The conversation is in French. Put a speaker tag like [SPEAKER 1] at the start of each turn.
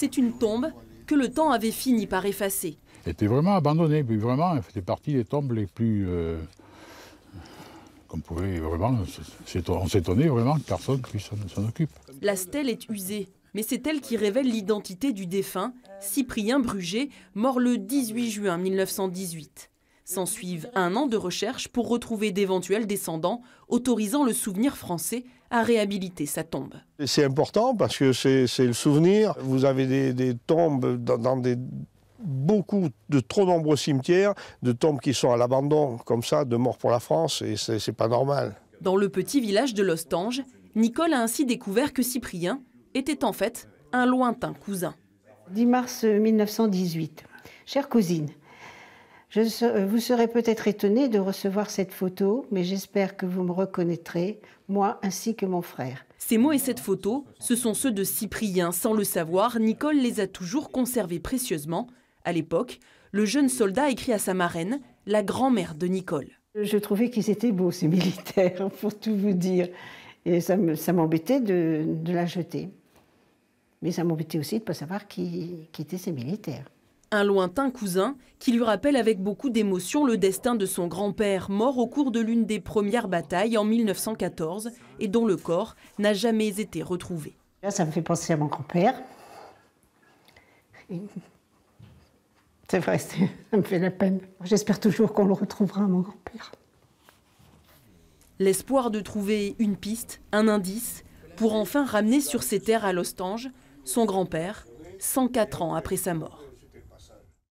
[SPEAKER 1] C'est une tombe que le temps avait fini par effacer.
[SPEAKER 2] Elle était vraiment abandonnée, puis vraiment, elle faisait partie des tombes les plus... Euh, qu'on pouvait vraiment... On s'étonnait vraiment que personne puisse s'en occupe.
[SPEAKER 1] La stèle est usée, mais c'est elle qui révèle l'identité du défunt, Cyprien Bruget, mort le 18 juin 1918. S'ensuivent un an de recherche pour retrouver d'éventuels descendants autorisant le souvenir français à réhabiliter sa tombe.
[SPEAKER 2] C'est important parce que c'est le souvenir. Vous avez des, tombes dans, beaucoup de trop nombreux cimetières, de tombes qui sont à l'abandon, comme ça, de morts pour la France, et c'est pas normal.
[SPEAKER 1] Dans le petit village de Lostange, Nicole a ainsi découvert que Cyprien était en fait un lointain
[SPEAKER 3] cousin. 10 mars 1918. Chère cousine, euh, vous serez peut-être étonné de recevoir cette photo, mais j'espère que vous me reconnaîtrez, moi ainsi que mon frère.
[SPEAKER 1] Ces mots et cette photo, ce sont ceux de Cyprien. Sans le savoir, Nicole les a toujours conservés précieusement. À l'époque, le jeune soldat écrit à sa marraine,
[SPEAKER 3] la grand-mère de Nicole. Je trouvais qu'ils étaient beaux, ces militaires, pour tout vous dire. Et ça m'embêtait de, de, la jeter. Mais ça m'embêtait aussi de ne pas savoir qui, qui étaient ces militaires
[SPEAKER 1] un lointain cousin qui lui rappelle avec beaucoup d'émotion le destin de son grand-père, mort au cours de l'une des premières batailles en 1914 et dont le corps n'a jamais été retrouvé.
[SPEAKER 3] ça me fait penser à mon grand-père. C'est vrai, ça me fait la peine. J'espère toujours qu'on le retrouvera, mon grand-père.
[SPEAKER 1] L'espoir de trouver une piste, un indice, pour enfin ramener sur ses terres à Lostange son grand-père, 104 ans après sa mort.